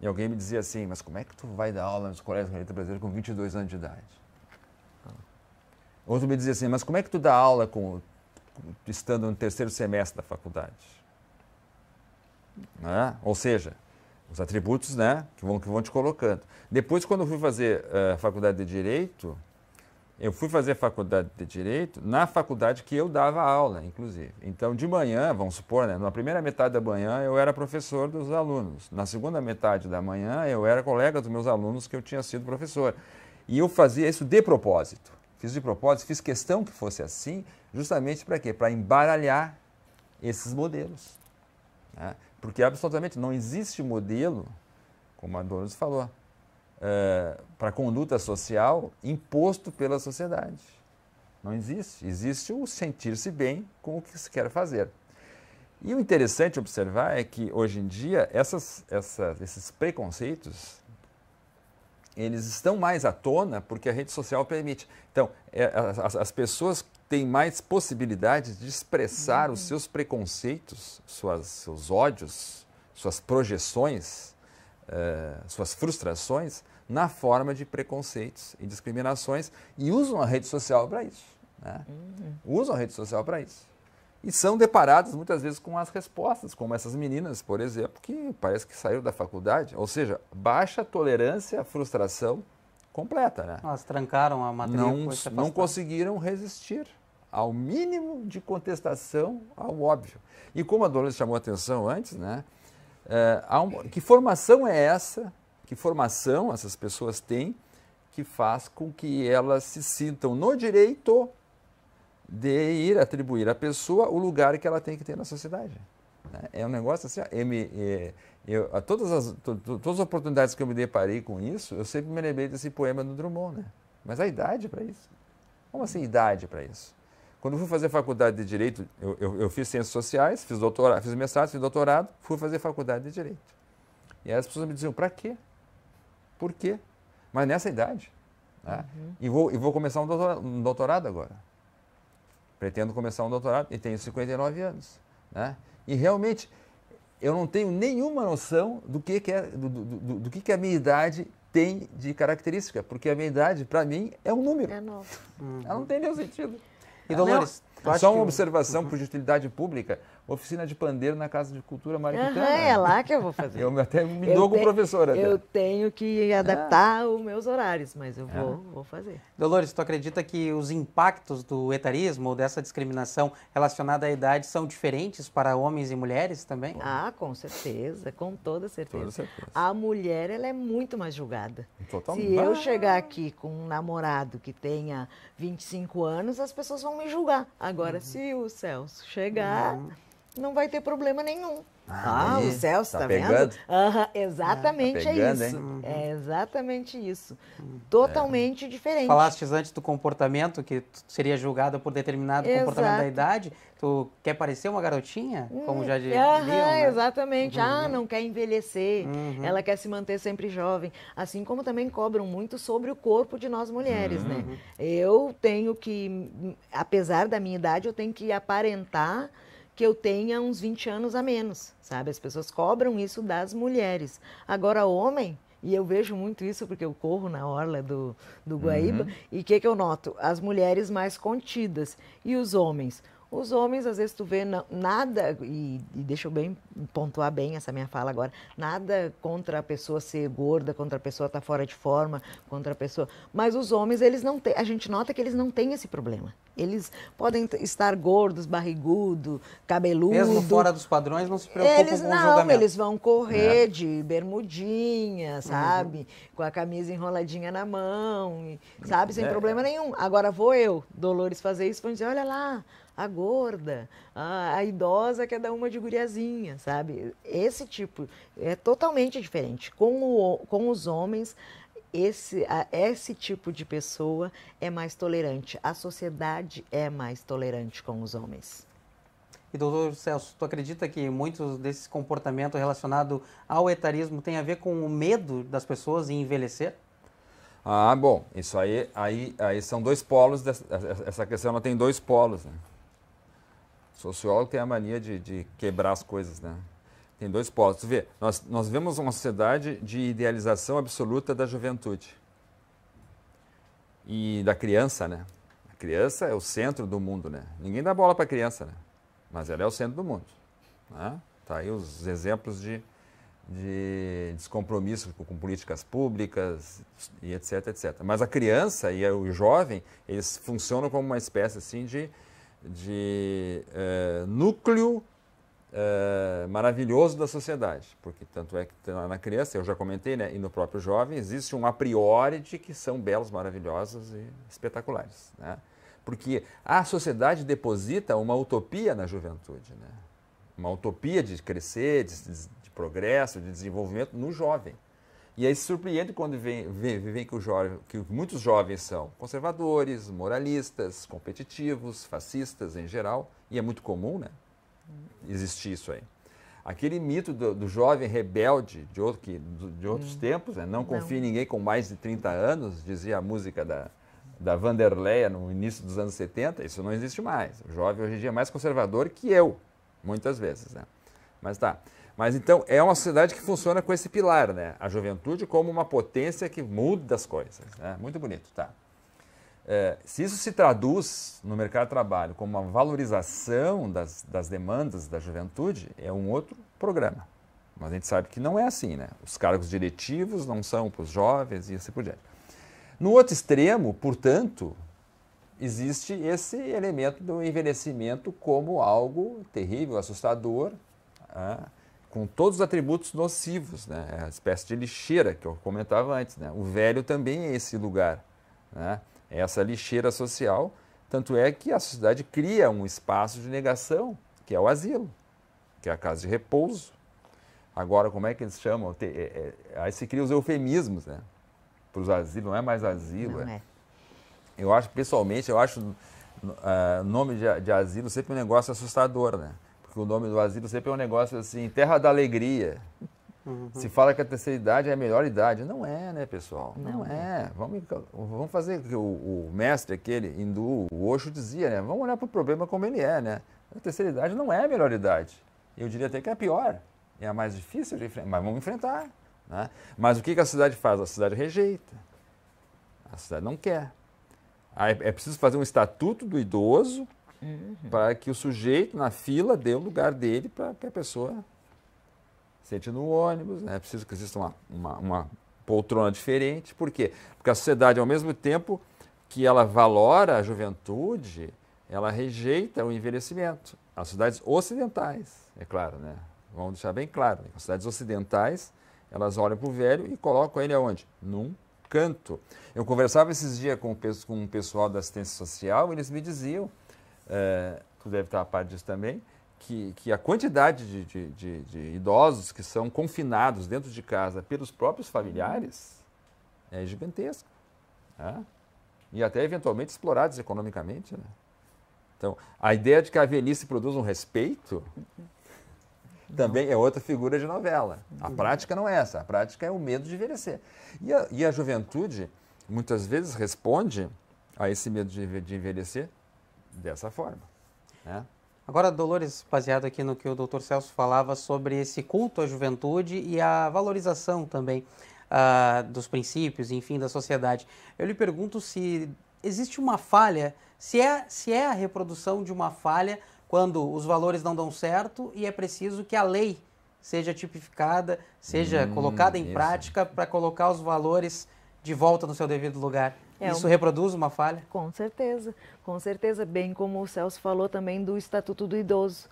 E alguém me dizia assim, mas como é que tu vai dar aula no Colégio Israelita Brasileiro com 22 anos de idade? Outro me dizia assim, mas como é que tu dá aula com, estando no terceiro semestre da faculdade? Né? Ou seja, os atributos né, que, vão, que vão te colocando. Depois, quando eu fui fazer a uh, eh, faculdade de Direito, eu fui fazer a faculdade de Direito na faculdade que eu dava aula, inclusive. Então, de manhã, vamos supor, né, na primeira metade da manhã eu era professor dos alunos. Na segunda metade da manhã eu era colega dos meus alunos que eu tinha sido professor. E eu fazia isso de propósito. Fiz de propósito, fiz questão que fosse assim, justamente para quê? Para embaralhar esses modelos. Né? Porque absolutamente não existe modelo, como a Doris falou, é, para conduta social imposto pela sociedade. Não existe. Existe o sentir-se bem com o que se quer fazer. E o interessante observar é que, hoje em dia, essas, essas, esses preconceitos eles estão mais à tona porque a rede social permite. Então, é, as, as, pessoas têm mais possibilidades de expressar uhum. os seus preconceitos, suas, seus ódios, suas projeções, uh, suas frustrações na forma de preconceitos e discriminações e usam a rede social para isso. Né? Uhum. Usam a rede social para isso e são deparados muitas vezes com as respostas, como essas meninas, por exemplo, que parece que saíram da faculdade. Ou seja, baixa tolerância à frustração completa, né? Elas trancaram a matrícula. Não, não conseguiram resistir ao mínimo de contestação ao óbvio. E como a Dolores chamou a atenção antes, né? É, um, que formação é essa? Que formação essas pessoas têm que faz com que elas se sintam no direito de ir atribuir à pessoa o lugar que ela tem que ter na sociedade. Né? É um negócio assim, eu me, é, eu, todas, as, to, todas as oportunidades que eu me deparei com isso, eu sempre me lembrei desse poema do Drummond, né? Mas a idade para isso? Como assim idade para isso? Quando eu fui fazer faculdade de Direito, eu, eu, eu fiz Ciências Sociais, fiz, doutorado, fiz mestrado, fiz doutorado, fui fazer faculdade de Direito. E aí as pessoas me diziam, para quê? Por quê? Mas nessa idade. Né? Uhum. E, vou, e vou começar um doutorado agora pretendo começar um doutorado e tenho 59 anos. Né? E realmente eu não tenho nenhuma noção do que, que é, do, do, do, do que, que a minha idade tem de característica, porque a minha idade, para mim, é um número. É novo. Uhum. Ela não tem nenhum sentido. E, então, Dolores, só uma observação uhum. por utilidade pública oficina de pandeiro na Casa de Cultura Maritana. Uhum, é lá que eu vou fazer. eu até me dou com professora. Até. Eu tenho que adaptar ah. os meus horários, mas eu vou, ah. vou fazer. Dolores, tu acredita que os impactos do etarismo ou dessa discriminação relacionada à idade são diferentes para homens e mulheres também? Ah, com certeza, com toda certeza. Toda certeza. A mulher, ela é muito mais julgada. Totalmente. Se eu ah. chegar aqui com um namorado que tenha 25 anos, as pessoas vão me julgar. Agora, uhum. se o Celso chegar... Uhum não vai ter problema nenhum. Ah, ah o Celso, tá, tá vendo? Uhum, exatamente ah, tá pegando, é isso. Hein? É uhum. exatamente isso. Totalmente é. diferente. Falaste antes do comportamento, que seria julgada por determinado Exato. comportamento da idade. Tu quer parecer uma garotinha? Como hum, já diziam. uhum, né? Exatamente. Ah, uhum. Ah, não quer envelhecer. Uhum. Ela quer se manter sempre jovem. Assim como também cobram muito sobre o corpo de nós mulheres, né? Uhum. Eu tenho que, apesar da minha idade, eu tenho que aparentar que eu tenha uns 20 anos a menos, sabe? As pessoas cobram isso das mulheres. Agora, homem, e eu vejo muito isso porque eu corro na orla do, do Guaíba, uhum. e o que, que eu noto? As mulheres mais contidas e os homens os homens, às vezes, tu vê nada, e, e deixa eu bem pontuar bem essa minha fala agora, nada contra a pessoa ser gorda, contra a pessoa estar tá fora de forma, contra a pessoa. Mas os homens, eles não têm. A gente nota que eles não têm esse problema. Eles podem estar gordos, barrigudo, cabeludo. Mesmo fora dos padrões, não se preocupam eles, com não, o julgamento. Eles vão correr é. de bermudinha, uhum. sabe? Uhum. Com a camisa enroladinha na mão, sabe? Sem é. problema nenhum. Agora vou eu, Dolores, fazer isso, vão dizer, olha lá, a gorda, a, a idosa que é uma de guriazinha, sabe? Esse tipo é totalmente diferente. Com, o, com os homens, esse, a, esse tipo de pessoa é mais tolerante. A sociedade é mais tolerante com os homens. E doutor Celso, tu acredita que muitos desses comportamentos relacionados ao etarismo tem a ver com o medo das pessoas em envelhecer? Ah, bom, isso aí, aí, aí são dois polos, dessa, essa questão ela tem dois polos, né? sociólogo tem a mania de, de quebrar as coisas, né? Tem dois postos. Vê, nós, nós vemos uma sociedade de idealização absoluta da juventude e da criança, né? A criança é o centro do mundo, né? Ninguém dá bola para a criança, né? Mas ela é o centro do mundo. Né? Tá aí os exemplos de, de descompromisso com políticas públicas e etc, etc. Mas a criança e o jovem, eles funcionam como uma espécie assim de de é, núcleo é, maravilhoso da sociedade, porque tanto é que na criança, eu já comentei, né, e no próprio jovem, existe um a priori de que são belos, maravilhosos e espetaculares. Né? Porque a sociedade deposita uma utopia na juventude, né? uma utopia de crescer, de, de progresso, de desenvolvimento no jovem. E aí se surpreende quando vem, vem, vem que, jovem, que muitos jovens são conservadores, moralistas, competitivos, fascistas em geral, e é muito comum, né? Existir isso aí. Aquele mito do, do jovem rebelde de, outro, que, de outros hum. tempos, né? não confie em ninguém com mais de 30 anos, dizia a música da, da Vanderleia no início dos anos 70, isso não existe mais. O jovem hoje em dia é mais conservador que eu, muitas vezes. Né? Mas tá. Mas então é uma sociedade que funciona com esse pilar, né? A juventude como uma potência que muda as coisas. Né? Muito bonito, tá? É, se isso se traduz no mercado de trabalho como uma valorização das, das demandas da juventude, é um outro programa. Mas a gente sabe que não é assim, né? Os cargos diretivos não são para os jovens e assim por diante. No outro extremo, portanto, existe esse elemento do envelhecimento como algo terrível, assustador. Ah, com todos os atributos nocivos, né? É a espécie de lixeira que eu comentava antes, né? O velho também é esse lugar, né? É essa lixeira social, tanto é que a sociedade cria um espaço de negação, que é o asilo, que é a casa de repouso. Agora, como é que eles chamam? É, é, aí se criam os eufemismos, né? Para os asilos, não é mais asilo. Não é. é. Eu acho, pessoalmente, eu acho uh, nome de, de asilo sempre um negócio assustador, né? que o nome do asilo sempre é um negócio assim, terra da alegria. Uhum. Se fala que a terceira idade é a melhor idade. Não é, né, pessoal? Não, Não é. é. Vamos, vamos fazer o o mestre aquele hindu, o Osho, dizia, né? Vamos olhar para o problema como ele é, né? A terceira idade não é a melhor idade. Eu diria até que é a pior. É a mais difícil de enfrentar, mas vamos enfrentar. Né? Mas o que, que a cidade faz? A cidade rejeita. A cidade não quer. É preciso fazer um estatuto do idoso Uhum. Para que o sujeito na fila dê o lugar dele para que a pessoa sente no ônibus, né? É preciso que exista uma, uma, uma poltrona diferente. Por quê? Porque a sociedade, ao mesmo tempo que ela valora a juventude, ela rejeita o envelhecimento. As cidades ocidentais, é claro, né? Vamos deixar bem claro, né? as cidades ocidentais, elas olham para o velho e colocam ele aonde? Num canto. Eu conversava esses dias com, com o pessoal da assistência social e eles me diziam é, tu deve estar a par disso também, que, que a quantidade de, de, de, de, idosos que são confinados dentro de casa pelos próprios familiares é gigantesca. Né? E até eventualmente explorados economicamente. Né? Então, a ideia de que a velhice produz um respeito também é outra figura de novela. A prática não é essa, a prática é o medo de envelhecer. E a, e a juventude muitas vezes responde a esse medo de, de envelhecer dessa forma. Né? Agora, Dolores, baseado aqui no que o Dr. Celso falava sobre esse culto à juventude e a valorização também ah, dos princípios, enfim, da sociedade, eu lhe pergunto se existe uma falha, se é, se é a reprodução de uma falha quando os valores não dão certo e é preciso que a lei seja tipificada, seja hum, colocada em isso. prática para colocar os valores de volta no seu devido lugar. É Isso reproduz uma falha? Com certeza, com certeza. Bem como o Celso falou também do Estatuto do Idoso.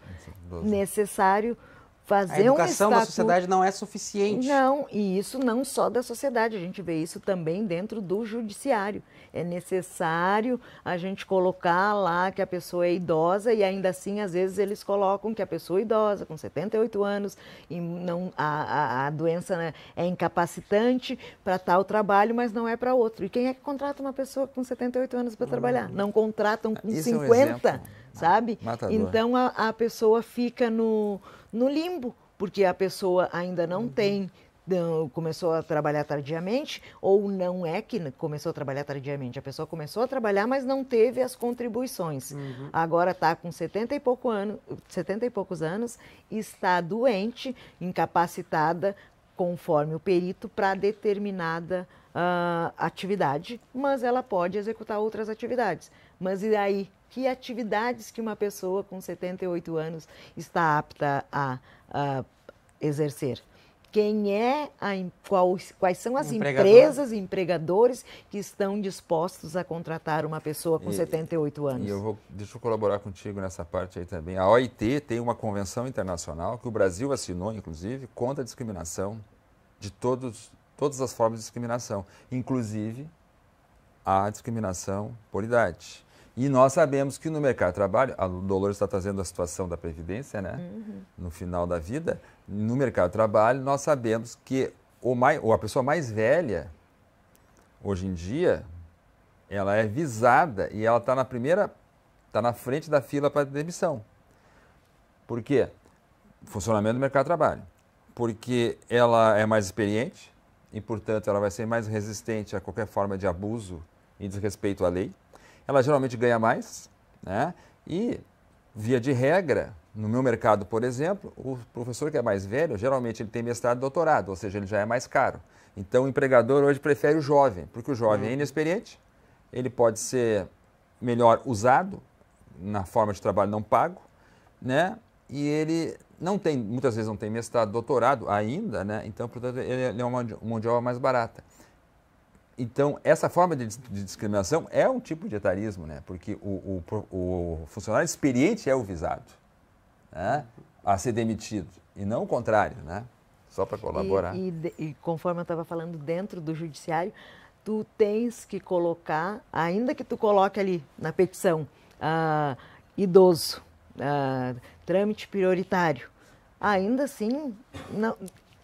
Necessário Fazer a educação um da sociedade não é suficiente. Não, e isso não só da sociedade, a gente vê isso também dentro do judiciário. É necessário a gente colocar lá que a pessoa é idosa e ainda assim, às vezes, eles colocam que a pessoa é idosa, com 78 anos, e não, a, a, a doença né, é incapacitante para tal trabalho, mas não é para outro. E quem é que contrata uma pessoa com 78 anos para trabalhar? Não contratam com 50. É um sabe? Matador. Então a, a pessoa fica no, no limbo, porque a pessoa ainda não uhum. tem começou a trabalhar tardiamente, ou não é que começou a trabalhar tardiamente, a pessoa começou a trabalhar, mas não teve as contribuições. Uhum. Agora está com 70 e, pouco ano, 70 e poucos anos, está doente, incapacitada, conforme o perito, para determinada uh, atividade, mas ela pode executar outras atividades. Mas e daí? Que atividades que uma pessoa com 78 anos está apta a, a exercer? Quem é a, quais, quais são as Empregador. empresas, empregadores que estão dispostos a contratar uma pessoa com e, 78 anos? E eu vou, deixa eu colaborar contigo nessa parte aí também. A OIT tem uma convenção internacional que o Brasil assinou, inclusive, contra a discriminação de todos, todas as formas de discriminação, inclusive a discriminação por idade. E nós sabemos que no mercado de trabalho, a Dolores está trazendo a situação da Previdência, né? Uhum. No final da vida, no mercado de trabalho, nós sabemos que o mais, ou a pessoa mais velha, hoje em dia, ela é visada e ela está na primeira, está na frente da fila para demissão. Por quê? Funcionamento do mercado de trabalho. Porque ela é mais experiente e, portanto, ela vai ser mais resistente a qualquer forma de abuso e desrespeito à lei ela geralmente ganha mais, né? E, via de regra, no meu mercado, por exemplo, o professor que é mais velho, geralmente ele tem mestrado e doutorado, ou seja, ele já é mais caro. Então, o empregador hoje prefere o jovem, porque o jovem é uhum. inexperiente, ele pode ser melhor usado na forma de trabalho não pago, né? E ele não tem, muitas vezes não tem mestrado, doutorado ainda, né? Então, portanto, ele é, é uma mão de obra mais barata. Então, essa forma de, de, discriminação é um tipo de etarismo, né? porque o, o, o funcionário experiente é o visado né? a ser demitido, e não o contrário, né? só para colaborar. E, e, e conforme eu estava falando, dentro do judiciário, tu tens que colocar, ainda que tu coloque ali na petição, ah, idoso, ah, trâmite prioritário, ainda assim, não,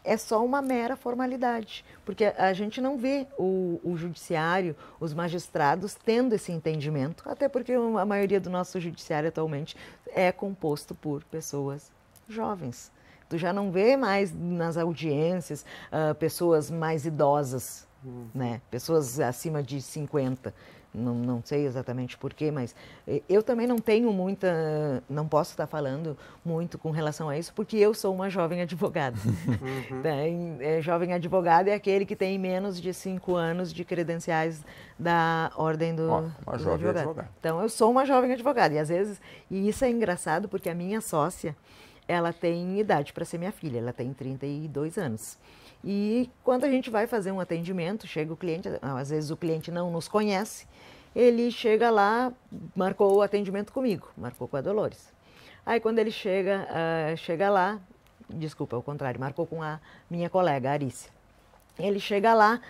é só uma mera formalidade, porque a gente não vê o, o, judiciário, os magistrados tendo esse entendimento, até porque a maioria do nosso judiciário atualmente é composto por pessoas jovens. Tu já não vê mais nas audiências uh, pessoas mais idosas, hum. né? pessoas acima de 50 não, não sei exatamente porquê, mas eh, eu também não tenho muita, não posso estar falando muito com relação a isso, porque eu sou uma jovem advogada. Uhum. (laughs) Né, é, jovem advogado é aquele que tem menos de cinco anos de credenciais da ordem do, uma, uma jovem advogado. advogada. Então eu sou uma jovem advogada e às vezes e isso é engraçado porque a minha sócia ela tem idade para ser minha filha, ela tem 32 anos. E quando a gente vai fazer um atendimento, chega o cliente, ah, às vezes o cliente não nos conhece, ele chega lá, marcou o atendimento comigo, marcou com a Dolores. Aí quando ele chega, uh, chega lá, desculpa, ao contrário, marcou com a minha colega, a Arícia. Ele chega lá,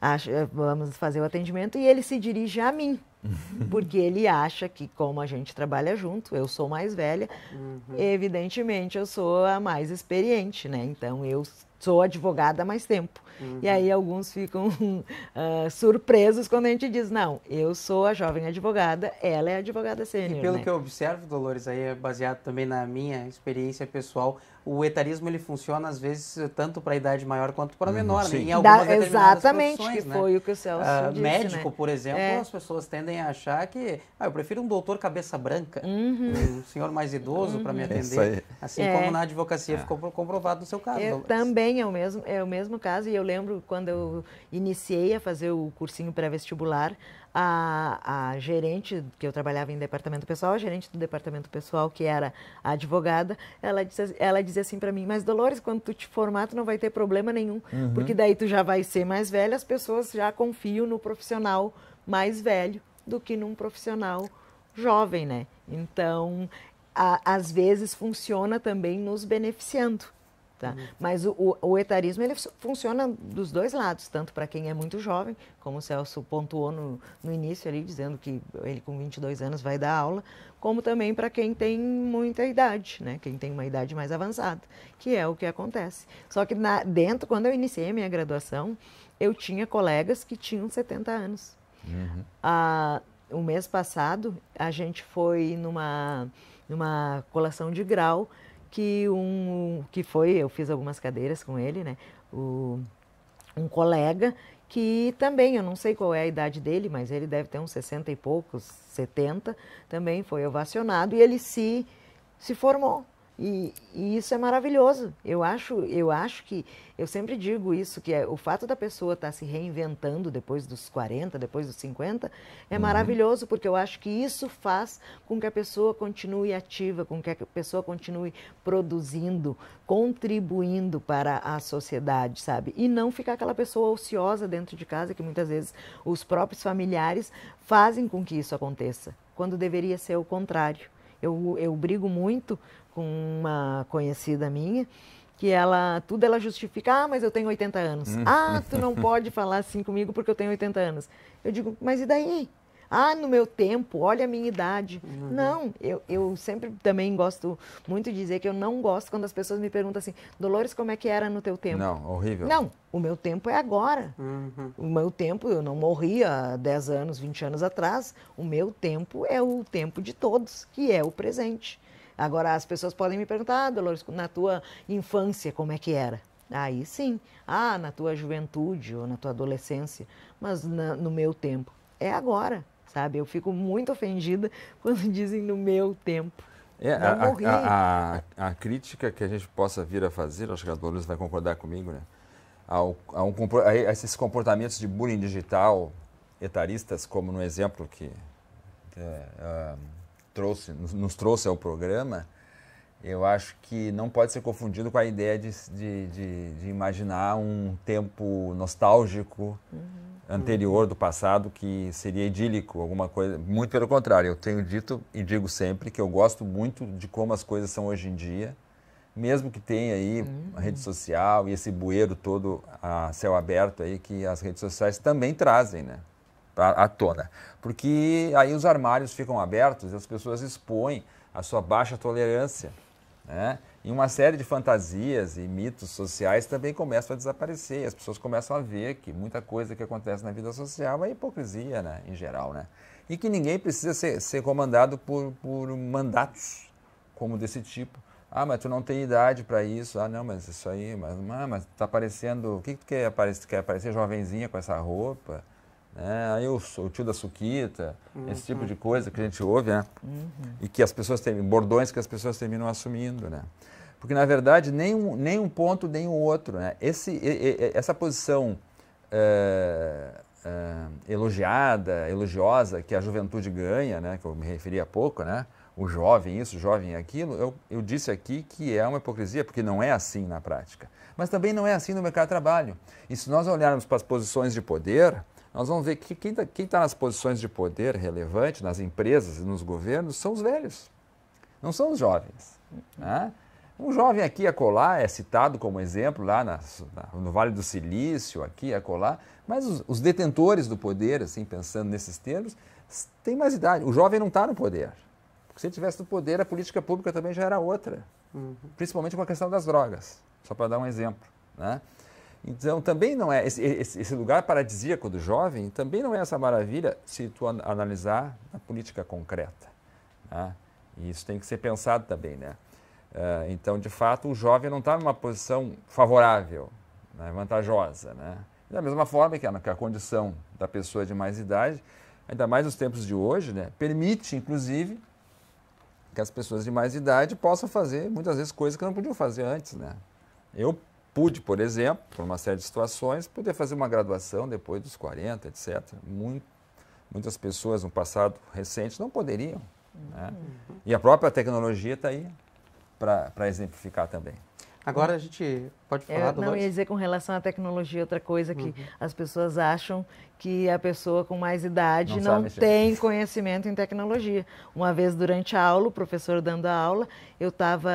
acha, vamos fazer o atendimento e ele se dirige a mim, (laughs) porque ele acha que como a gente trabalha junto, eu sou mais velha, uhum. evidentemente eu sou a mais experiente, né? Então eu sou advogada há mais tempo. Uhum. E aí alguns ficam uh, (laughs) surpresos quando a gente diz, não, eu sou a jovem advogada, ela é advogada sênior. E pelo né? que eu observo, Dolores, aí é baseado também na minha experiência pessoal, o etarismo ele funciona às vezes tanto para a idade maior quanto para uhum. menor, uhum, né? em algumas da, Exatamente, que né? foi o que o Celso uh, disse, né? Médico, por exemplo, é. as pessoas tendem a achar que, ah, eu prefiro um doutor cabeça branca, uhum. um senhor mais idoso para me uhum. atender, é assim como é. na advocacia é. ficou comprovado no seu caso. Eu também também é o mesmo, é o mesmo caso, e eu lembro quando eu iniciei a fazer o cursinho pré-vestibular, a, a, gerente, que eu trabalhava em departamento pessoal, a gerente do departamento pessoal, que era a advogada, ela, disse, ela dizia assim para mim, mas Dolores, quando tu te formar, tu não vai ter problema nenhum, uhum. porque daí tu já vai ser mais velha, as pessoas já confiam no profissional mais velho do que num profissional jovem, né? Então, a, às vezes funciona também nos beneficiando. Tá? Uhum. Mas o, o, o, etarismo ele funciona dos dois lados, tanto para quem é muito jovem, como o Celso pontuou no, no início ali, dizendo que ele com 22 anos vai dar aula, como também para quem tem muita idade, né? quem tem uma idade mais avançada, que é o que acontece. Só que na, dentro, quando eu iniciei a minha graduação, eu tinha colegas que tinham 70 anos. Uhum. Ah, o mês passado, a gente foi numa, numa colação de grau que um que foi, eu fiz algumas cadeiras com ele, né? O, um colega que também, eu não sei qual é a idade dele, mas ele deve ter uns 60 e poucos, 70, também foi ovacionado e ele se se formou e, e, isso é maravilhoso. Eu acho, eu acho que eu sempre digo isso que é, o fato da pessoa estar tá se reinventando depois dos 40, depois dos 50, é uhum. maravilhoso porque eu acho que isso faz com que a pessoa continue ativa, com que a pessoa continue produzindo, contribuindo para a sociedade, sabe? E não ficar aquela pessoa ociosa dentro de casa que muitas vezes os próprios familiares fazem com que isso aconteça, quando deveria ser o contrário. Eu, eu brigo muito com uma conhecida minha, que ela, tudo ela justifica, ah, mas eu tenho 80 anos. Hum. ah, tu não pode falar assim comigo porque eu tenho 80 anos. Eu digo, mas e daí? Ah, no meu tempo, olha a minha idade. Uhum. Não, eu, eu sempre também gosto muito de dizer que eu não gosto quando as pessoas me perguntam assim, Dolores, como é que era no teu tempo? Não, horrível. Não, o meu tempo é agora. Uhum. O meu tempo, eu não morri há 10 anos, 20 anos atrás. O meu tempo é o tempo de todos, que é o presente. Agora, as pessoas podem me perguntar, ah, Dolores, na tua infância, como é que era? Aí sim, ah, na tua juventude ou na tua adolescência, mas na, no meu tempo. É agora, sabe? Eu fico muito ofendida (laughs) quando dizem no meu tempo. É, a, a, a, a, crítica que a gente possa vir a fazer, acho que a Dolores vai concordar comigo, né? Ao, a, um, a esses comportamentos de bullying digital, etaristas, como no exemplo que é, ah, trouxe, nos trouxe ao programa, eu acho que não pode ser confundido com a ideia de, de, de, de imaginar um tempo nostálgico uhum. anterior do passado que seria idílico, alguma coisa. Muito pelo contrário, eu tenho dito e digo sempre que eu gosto muito de como as coisas são hoje em dia, mesmo que tenha aí uhum. a rede social e esse bueiro todo a céu aberto aí que as redes sociais também trazem, né? à tona. Porque aí os armários ficam abertos e as pessoas expõem a sua baixa tolerância. Né? E uma série de fantasias e mitos sociais também começam a desaparecer. As pessoas começam a ver que muita coisa que acontece na vida social é hipocrisia, né? em geral. Né? E que ninguém precisa ser, ser comandado por, por mandatos como desse tipo. Ah, mas tu não tem idade para isso. Ah, não, mas isso aí, mas, ah, mas tá aparecendo. O que, que tu quer aparecer? Tu quer aparecer jovenzinha com essa roupa? né? aí o, o, tio da suquita, uhum. esse tipo de coisa que a gente ouve, né? Uhum. E que as pessoas têm, bordões que as pessoas terminam assumindo, né? Porque, na verdade, nem um, nem um ponto, nem o outro, né? Esse, e, e, essa posição é, é, elogiada, elogiosa, que a juventude ganha, né? Que eu me referi há pouco, né? O jovem isso, o jovem aquilo, eu, eu disse aqui que é uma hipocrisia, porque não é assim na prática. Mas também não é assim no mercado de trabalho. E se nós olharmos para as posições de poder, nós vamos ver que quem está tá nas posições de poder relevante, nas empresas e nos governos, são os velhos, não são os jovens. Né? Um jovem aqui a colar é citado como exemplo lá na, no Vale do Silício, aqui a colar, mas os, os, detentores do poder, assim pensando nesses termos, têm mais idade. O jovem não está no poder. Porque se ele tivesse no poder, a política pública também já era outra. Uhum. Principalmente com a questão das drogas, só para dar um exemplo. Né? Então, também não é esse, esse, lugar paradisíaco do jovem, também não é essa maravilha se tu analisar a política concreta. Né? E isso tem que ser pensado também, né? Eh, então, de fato, o jovem não está numa posição favorável, né? vantajosa, né? Da mesma forma que a condição da pessoa de mais idade, ainda mais nos tempos de hoje, né? Permite, inclusive, que as pessoas de mais idade possam fazer muitas vezes coisas que não podiam fazer antes, né? Eu pude, por exemplo, por uma série de situações, poder fazer uma graduação depois dos 40, etc. Muito, muitas pessoas no passado recente não poderiam. Né? Uhum. E a própria tecnologia está aí para exemplificar também. Agora a gente pode falar do do Não, ia dizer com relação à tecnologia, outra coisa que uhum. as pessoas acham que a pessoa com mais idade não, não tem conhecimento em tecnologia. Uma vez durante a aula, o professor dando a aula, eu estava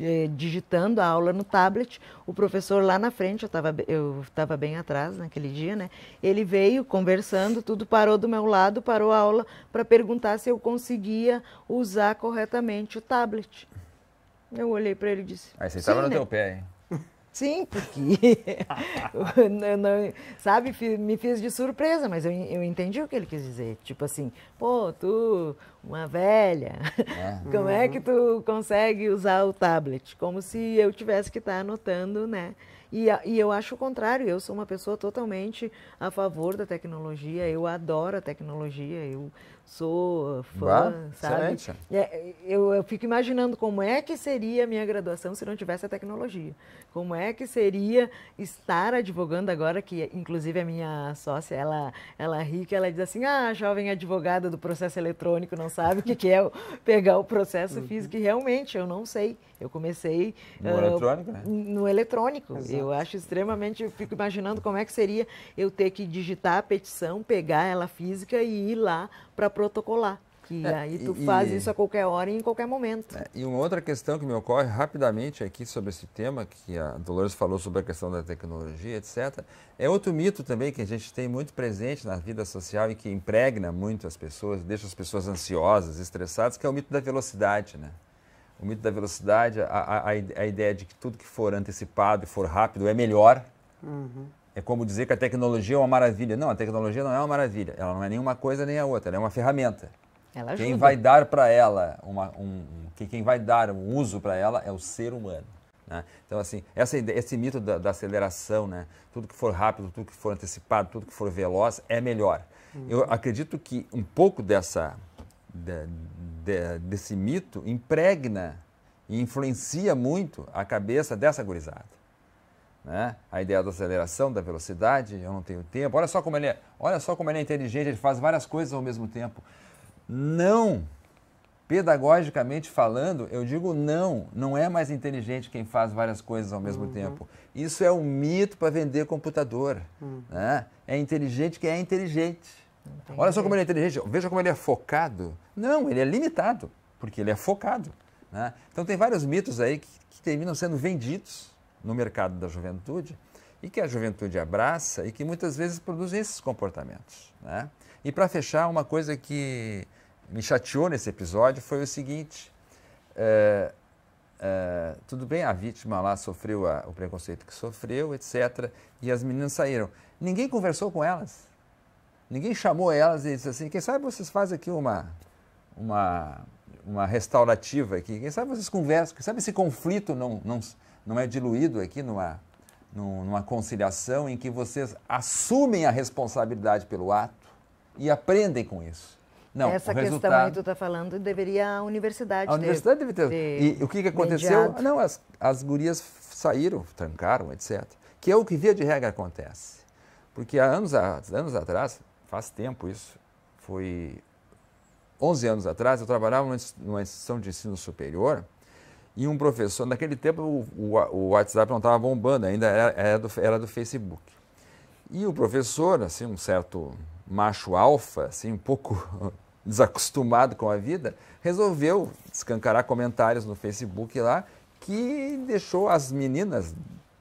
eh, digitando a aula no tablet, o professor lá na frente, eu estava eu bem atrás naquele dia, né? Ele veio conversando, tudo parou do meu lado, parou a aula para perguntar se eu conseguia usar corretamente o tablet. Eu olhei para ele e disse. Aí você estava no né? teu pé, hein? (laughs) Sim, porque (laughs) eu não, sabe, me fiz de surpresa, mas eu, eu entendi o que ele quis dizer. Tipo assim, pô, tu, uma velha, é. (laughs) como é que tu consegue usar o tablet? Como se eu tivesse que estar tá anotando, né? E, e eu acho o contrário, eu sou uma pessoa totalmente a favor da tecnologia, eu adoro a tecnologia, eu sou fã, bah, sabe? Excelente. É, eu, eu, fico imaginando como é que seria a minha graduação se não tivesse a tecnologia. Como é que seria estar advogando agora, que inclusive a minha sócia, ela, ela é ri, que ela diz assim, ah, jovem advogada do processo eletrônico não sabe o que, que é pegar o processo uhum. físico. E realmente, eu não sei. Eu comecei... No uh, eletrônico, né? No eletrônico. Exato. Eu acho extremamente... Eu fico imaginando como é que seria eu ter que digitar a petição, pegar ela física e ir lá para protocolar. Que é, aí tu e, faz isso a qualquer hora e em qualquer momento. É, e uma outra questão que me ocorre rapidamente aqui sobre esse tema, que a Dolores falou sobre a questão da tecnologia, etc., é outro mito também que a gente tem muito presente na vida social e que impregna muito as pessoas, deixa as pessoas ansiosas, estressadas, que é o mito da velocidade, né? O mito da velocidade, a, a, a ideia de que tudo que for antecipado e for rápido é melhor. Uhum. É como dizer que a tecnologia é uma maravilha. Não, a tecnologia não é uma maravilha. Ela não é nenhuma coisa nem a outra. Ela é uma ferramenta. Ela ajuda. Quem vai dar para ela uma, um, um, quem vai dar um uso para ela é o ser humano. Né? Então, assim, essa, esse mito da, da, aceleração, né? tudo que for rápido, tudo que for antecipado, tudo que for veloz é melhor. Uhum. Eu acredito que um pouco dessa, de, de, desse mito impregna e influencia muito a cabeça dessa gurizada. Né? A ideia da aceleração, da velocidade, eu não tenho tempo. Olha só como ele é, olha só como ele é inteligente, ele faz várias coisas ao mesmo tempo. Não. Pedagogicamente falando, eu digo não, não é mais inteligente quem faz várias coisas ao mesmo uhum. tempo. Isso é um mito para vender computador. Uhum. Né? É inteligente quem é inteligente. Entendi. Olha só como ele é inteligente, veja como ele é focado. Não, ele é limitado, porque ele é focado. Né? Então tem vários mitos aí que, que terminam sendo vendidos no mercado da juventude e que a juventude abraça e que muitas vezes produz esses comportamentos. Né? E para fechar, uma coisa que me chateou nesse episódio foi o seguinte: é, é, tudo bem, a vítima lá sofreu a, o preconceito que sofreu, etc. E as meninas saíram. Ninguém conversou com elas. Ninguém chamou elas e disse assim: quem sabe vocês fazem aqui uma, uma, uma restaurativa aqui? Quem sabe vocês conversam? Quem sabe esse conflito não, não não é diluído aqui numa, numa conciliação em que vocês assumem a responsabilidade pelo ato e aprendem com isso. Não, Essa questão resultado... que tu está falando deveria a universidade A universidade deve ter. De... E o que, que aconteceu? Mediado. Não, as, as gurias saíram, trancaram, etc. Que é o que via de regra acontece. Porque há anos, há anos atrás, faz tempo isso, foi 11 anos atrás, eu trabalhava numa instituição de ensino superior e um professor, naquele tempo o, o, o WhatsApp não estava bombando, ainda era, era, do, era do Facebook. E o professor, assim, um certo macho alfa, assim, um pouco (laughs) desacostumado com a vida, resolveu escancarar comentários no Facebook lá que deixou as meninas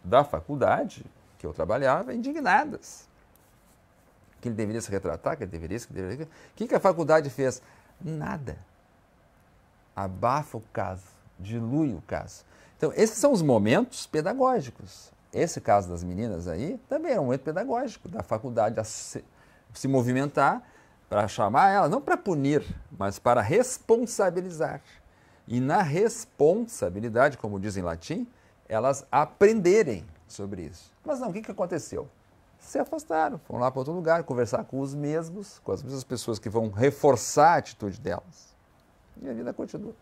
da faculdade que eu trabalhava indignadas. Que ele deveria se retratar, que ele deveria, se. deveria. O que, que a faculdade fez? Nada. Abafa o caso dilui o caso. Então, esses são os momentos pedagógicos. Esse caso das meninas aí também era é um momento pedagógico, da faculdade a se, se movimentar para chamar ela, não para punir, mas para responsabilizar. E na responsabilidade, como diz em latim, elas aprenderem sobre isso. Mas não, o que, que aconteceu? Se afastaram, foram lá para outro lugar, conversar com os mesmos, com as mesmas pessoas que vão reforçar a atitude delas. E a vida continua.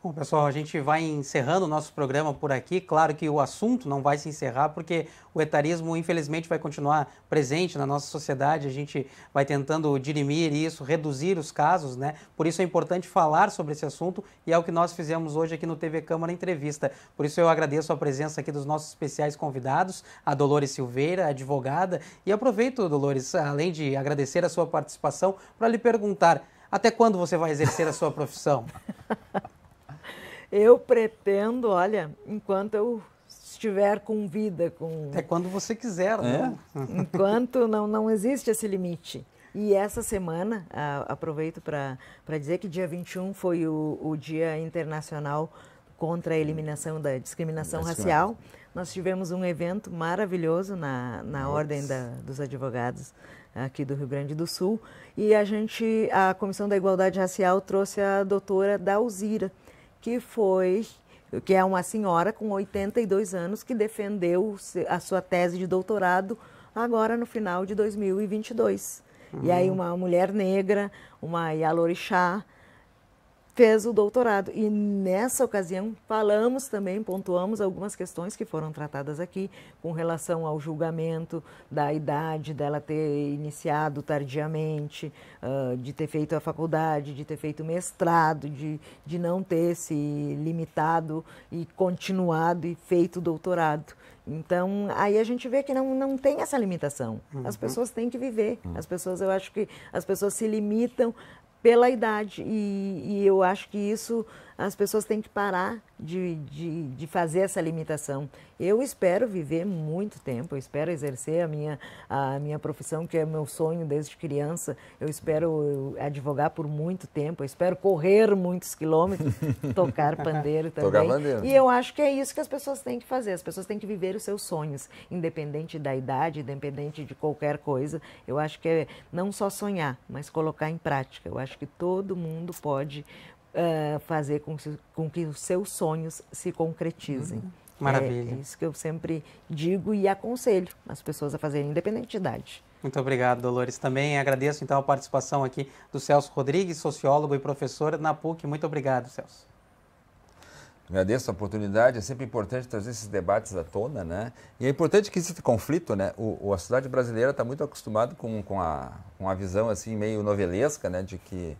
Bom, pessoal, a gente vai encerrando o nosso programa por aqui. Claro que o assunto não vai se encerrar, porque o etarismo, infelizmente, vai continuar presente na nossa sociedade. A gente vai tentando dirimir isso, reduzir os casos, né? Por isso é importante falar sobre esse assunto e é o que nós fizemos hoje aqui no TV Câmara Entrevista. Por isso eu agradeço a presença aqui dos nossos especiais convidados, a Dolores Silveira, advogada. E aproveito, Dolores, além de agradecer a sua participação, para lhe perguntar. Até quando você vai exercer a sua profissão? (laughs) Eu pretendo, olha, enquanto eu estiver com vida, com até quando você quiser, é? né? (laughs) Enquanto não não existe esse limite. E essa semana, a, aproveito para dizer que dia 21 foi o, o Dia Internacional contra a Eliminação da Discriminação Racial. Nós tivemos um evento maravilhoso na, na Ordem da, dos Advogados aqui do Rio Grande do Sul. E a gente, a Comissão da Igualdade Racial trouxe a doutora Dalzira. Da que foi que é uma senhora com 82 anos que defendeu a sua tese de doutorado agora no final de 2022. Uhum. E aí uhum. uma mulher negra, uma Yalorixá, fez o doutorado. E nessa ocasião falamos também, pontuamos algumas questões que foram tratadas aqui com relação ao julgamento da idade dela ter iniciado tardiamente, uh, de ter feito a faculdade, de ter feito mestrado, de, de não ter se limitado e continuado e feito o doutorado. Então, aí a gente vê que não, não tem essa limitação. As uhum. pessoas têm que viver. Uhum. As pessoas, eu acho que as pessoas se limitam pela idade. E, e eu acho que isso as pessoas têm que parar de, de, de, fazer essa limitação. Eu espero viver muito tempo, eu espero exercer a minha, a minha profissão, que é meu sonho desde criança. Eu espero advogar por muito tempo, eu espero correr muitos quilômetros, (laughs) tocar pandeiro também. Tocar pandeiro. E eu acho que é isso que as pessoas têm que fazer, as pessoas têm que viver os seus sonhos, independente da idade, independente de qualquer coisa. Eu acho que é não só sonhar, mas colocar em prática. Eu acho que todo mundo pode uh, fazer com que, com que, os seus sonhos se concretizem. Uhum. Maravilha. É, é, isso que eu sempre digo e aconselho as pessoas a fazerem, independente de idade. Muito obrigado, Dolores. Também agradeço então a participação aqui do Celso Rodrigues, sociólogo e professor na PUC. Muito obrigado, Celso. Agradeço a oportunidade, é sempre importante trazer esses debates à tona, né? E é importante que esse conflito, né? O, a sociedade brasileira está muito acostumada com, com, a, com a visão, assim, meio novelesca, né? De que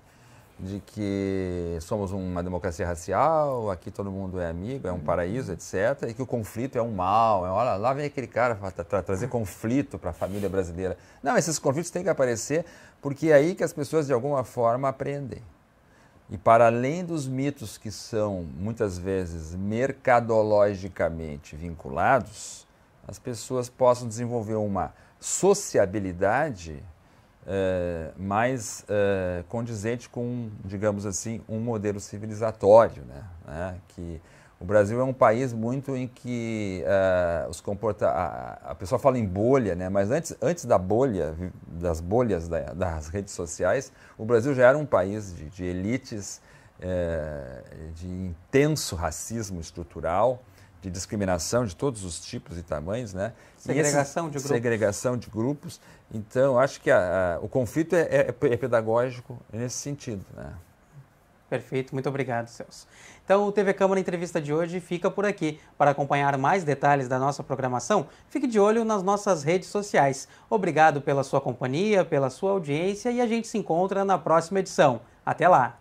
de que somos uma democracia racial, aqui todo mundo é amigo, é um paraíso, etc. E que o conflito é um mal. É, olha, lá vem aquele cara para trazer conflito para a família brasileira. Não, esses conflitos têm que aparecer porque é aí que as pessoas de alguma forma aprendem. E para além dos mitos que são muitas vezes mercadologicamente vinculados, as pessoas possam desenvolver uma sociabilidade eh, mais é, condizente com, digamos assim, um modelo civilizatório, né? É, que o Brasil é um país muito em que eh, os comporta a, a, pessoa fala em bolha, né? mas antes, antes da bolha, das bolhas da, das redes sociais, o Brasil já era um país de, de elites, de intenso racismo estrutural, de discriminação de todos os tipos e tamanhos, né? Segregação esse, de grupos. Segregação de grupos. Então, acho que a, a, o conflito é, é, é, pedagógico nesse sentido, né? Perfeito, muito obrigado, Celso. Então, o TV Câmara Entrevista de hoje fica por aqui. Para acompanhar mais detalhes da nossa programação, fique de olho nas nossas redes sociais. Obrigado pela sua companhia, pela sua audiência e a gente se encontra na próxima edição. Até lá!